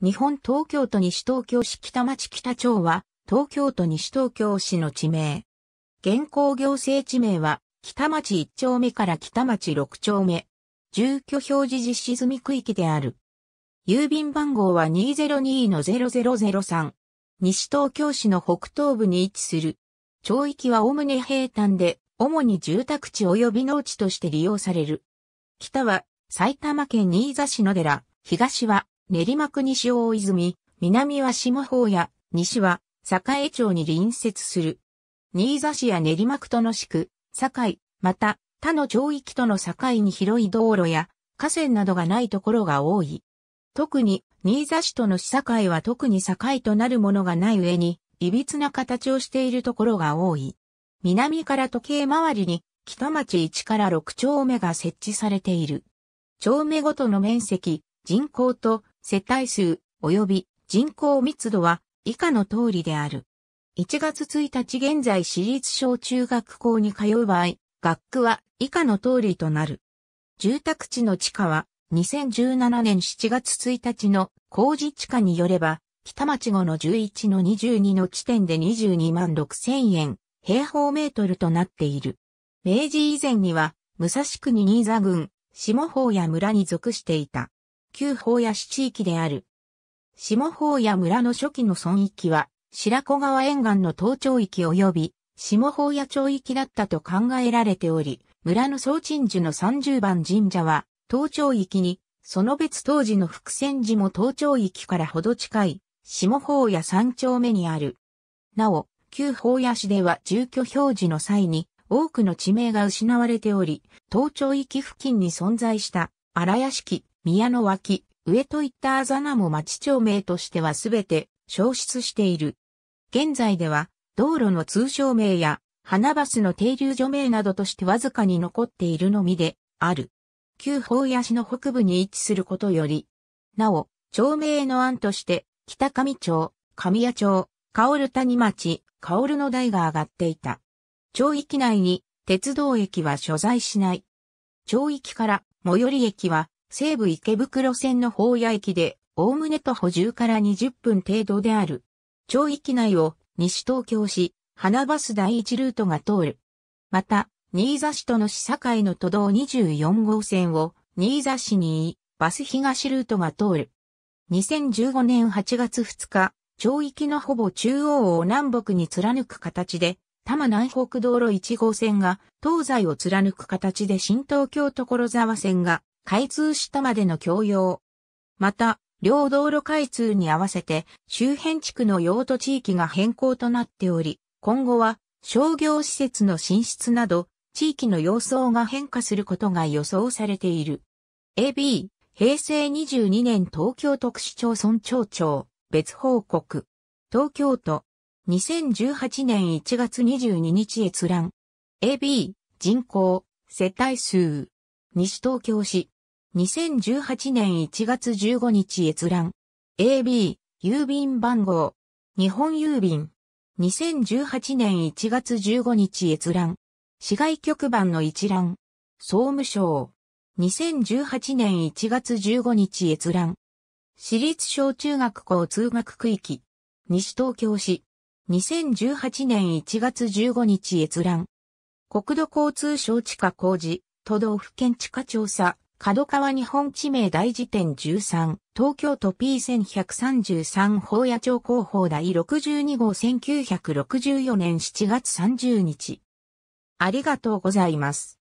日本東京都西東京市北町北町は、東京都西東京市の地名。現行行政地名は、北町1丁目から北町6丁目。住居表示実施済み区域である。郵便番号は202-0003。西東京市の北東部に位置する。町域はおおむね平坦で、主に住宅地及び農地として利用される。北は、埼玉県新座市野寺、東は、練馬区西大泉、南は下方や、西は、栄町に隣接する。新座市や練馬区との市区、堺、また、他の町域との境に広い道路や、河川などがないところが多い。特に、新座市との市境は特に境となるものがない上に、いびつな形をしているところが多い。南から時計回りに、北町1から6丁目が設置されている。丁目ごとの面積、人口と世帯数及び人口密度は以下の通りである。1月1日現在私立小中学校に通う場合、学区は以下の通りとなる。住宅地の地価は2017年7月1日の工事地価によれば、北町後の11の22の地点で22万6千円、平方メートルとなっている。明治以前には、武蔵国新座郡、下方や村に属していた。旧法屋市地域である。下法屋村の初期の村域は、白子川沿岸の東町域及び、下法屋町域だったと考えられており、村の総鎮守の30番神社は、東町域に、その別当時の伏線寺も東町域からほど近い、下法屋三丁目にある。なお、旧法屋市では住居表示の際に、多くの地名が失われており、東町域付近に存在した、荒屋敷、宮の脇、上といったあざなも町町名としてはすべて消失している。現在では、道路の通称名や、花バスの停留所名などとしてわずかに残っているのみで、ある。旧法屋市の北部に位置することより、なお、町名の案として、北上町、上谷町、薫谷町、薫の台が上がっていた。町域内に鉄道駅は所在しない。町域から最寄り駅は西武池袋線の宝屋駅で、おおむね徒歩10から20分程度である。町域内を西東京市、花バス第一ルートが通る。また、新座市との市境の都道24号線を、新座市にバス東ルートが通る。2015年8月2日、町域のほぼ中央を南北に貫く形で、多摩南北道路1号線が東西を貫く形で新東京所沢線が開通したまでの供用。また、両道路開通に合わせて周辺地区の用途地域が変更となっており、今後は商業施設の進出など地域の様相が変化することが予想されている。AB、平成22年東京特市町村町長、別報告。東京都、2018年1月22日閲覧。AB、人口、世帯数。西東京市。2018年1月15日閲覧。AB、郵便番号。日本郵便。2018年1月15日閲覧。市外局番の一覧。総務省。2018年1月15日閲覧。私立小中学校通学区域。西東京市。2018年1月15日閲覧。国土交通省地下工事、都道府県地下調査、角川日本地名大辞典13、東京都 P1133 法野町広報第62号1964年7月30日。ありがとうございます。